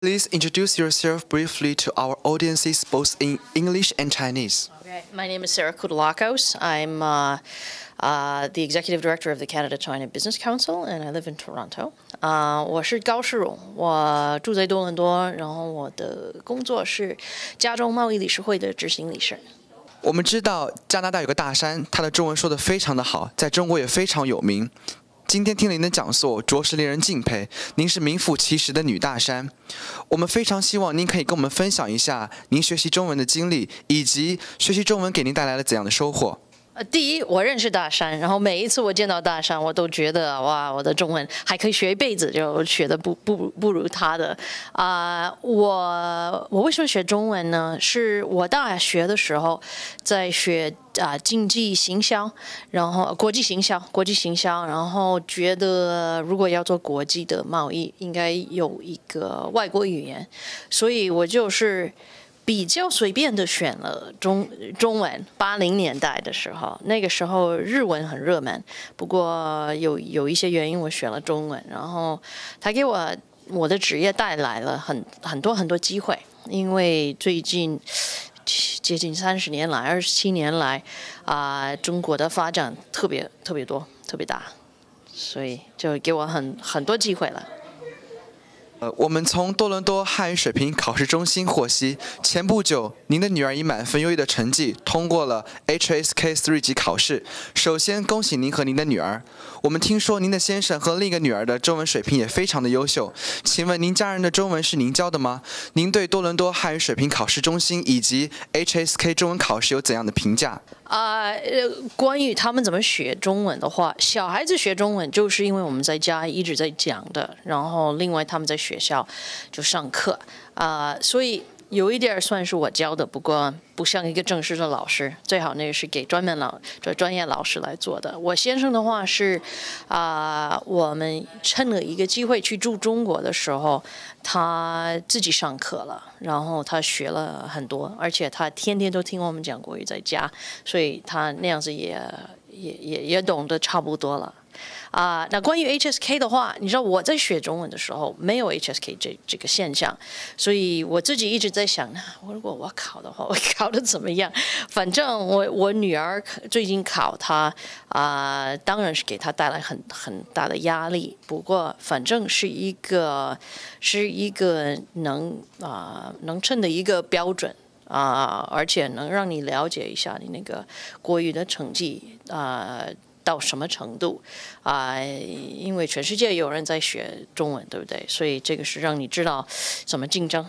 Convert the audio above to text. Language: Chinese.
Please introduce yourself briefly to our audiences, both in English and Chinese. Okay. My name is Sarah Kudalakos. I'm uh, uh, the executive director of the Canada-China Business Council, and I live in Toronto. 啊、uh,，我是高世荣，我住在多伦多，然后我的工作是加州贸易理事会的执行理事。我们知道加拿大有个大山，他的中文说的非常的好，在中国也非常有名。今天听您的讲座，着实令人敬佩。您是名副其实的女大山，我们非常希望您可以跟我们分享一下您学习中文的经历，以及学习中文给您带来了怎样的收获。第一，我认识大山，然后每一次我见到大山，我都觉得哇，我的中文还可以学一辈子，就学的不不不如他的啊。我我为什么学中文呢？是我大学的时候在学啊，经济行销，然后国际行销，国际行销，然后觉得如果要做国际的贸易，应该有一个外国语言，所以我就是。比较随便的选了中中文，八零年代的时候，那个时候日文很热门，不过有有一些原因我选了中文，然后他给我我的职业带来了很很多很多机会，因为最近接近三十年来二十七年来，啊中国的发展特别特别多特别大，所以就给我很很多机会了。呃，我们从多伦多汉语水平考试中心获悉，前不久您的女儿以满分优异的成绩通过了 HSK 3级考试。首先，恭喜您和您的女儿。我们听说您的先生和另一个女儿的中文水平也非常的优秀。请问您家人的中文是您教的吗？您对多伦多汉语水平考试中心以及 HSK 中文考试有怎样的评价？啊，呃，关于他们怎么学中文的话，小孩子学中文就是因为我们在家一直在讲的，然后另外他们在学校就上课啊，所以。有一点算是我教的，不过不像一个正式的老师，最好那个是给专门老这专业老师来做的。我先生的话是，啊，我们趁了一个机会去住中国的时候，他自己上课了，然后他学了很多，而且他天天都听我们讲国语在家，所以他那样子也也也也懂得差不多了。啊，那关于 HSK 的话，你知道我在学中文的时候没有 HSK 这这个现象，所以我自己一直在想呢，如果我考的话，我考的怎么样？反正我我女儿最近考，她啊，当然是给她带来很很大的压力，不过反正是一个是一个能啊能称的一个标准啊，而且能让你了解一下你那个国语的成绩啊。到什么程度啊？因为全世界有人在学中文，对不对？所以这个是让你知道怎么竞争。